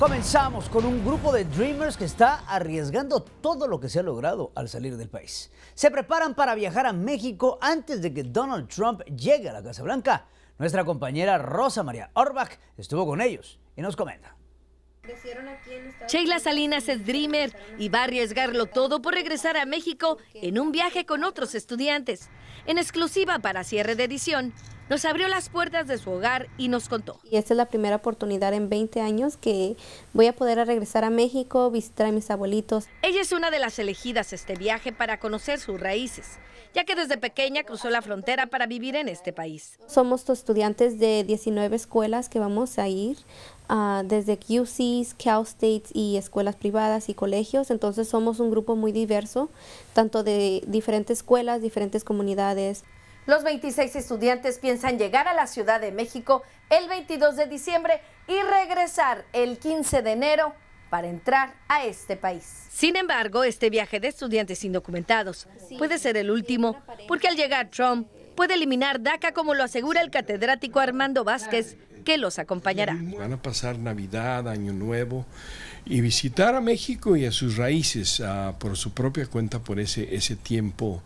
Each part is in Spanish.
Comenzamos con un grupo de Dreamers que está arriesgando todo lo que se ha logrado al salir del país. Se preparan para viajar a México antes de que Donald Trump llegue a la Casa Blanca. Nuestra compañera Rosa María Orbach estuvo con ellos y nos comenta. Sheila Salinas es Dreamer y va a arriesgarlo todo por regresar a México en un viaje con otros estudiantes. En exclusiva para cierre de edición, nos abrió las puertas de su hogar y nos contó. Y esta es la primera oportunidad en 20 años que voy a poder regresar a México, visitar a mis abuelitos. Ella es una de las elegidas este viaje para conocer sus raíces, ya que desde pequeña cruzó la frontera para vivir en este país. Somos estudiantes de 19 escuelas que vamos a ir ah, desde QCs, Cal States y escuelas privadas y colegios. Entonces somos un grupo muy diverso, tanto de diferentes escuelas, diferentes comunidades. Los 26 estudiantes piensan llegar a la Ciudad de México el 22 de diciembre y regresar el 15 de enero para entrar a este país. Sin embargo, este viaje de estudiantes indocumentados puede ser el último, porque al llegar Trump puede eliminar DACA como lo asegura el catedrático Armando Vázquez, que los acompañará. Pues van a pasar Navidad, Año Nuevo y visitar a México y a sus raíces ah, por su propia cuenta por ese, ese tiempo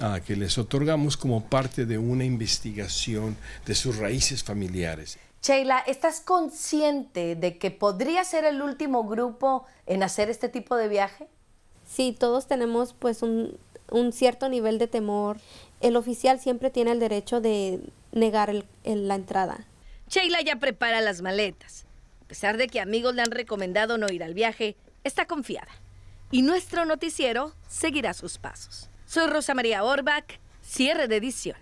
ah, que les otorgamos como parte de una investigación de sus raíces familiares. Sheila, ¿estás consciente de que podría ser el último grupo en hacer este tipo de viaje? Sí, todos tenemos pues un, un cierto nivel de temor el oficial siempre tiene el derecho de negar la entrada. Sheila ya prepara las maletas. A pesar de que amigos le han recomendado no ir al viaje, está confiada. Y nuestro noticiero seguirá sus pasos. Soy Rosa María Orbach, cierre de edición.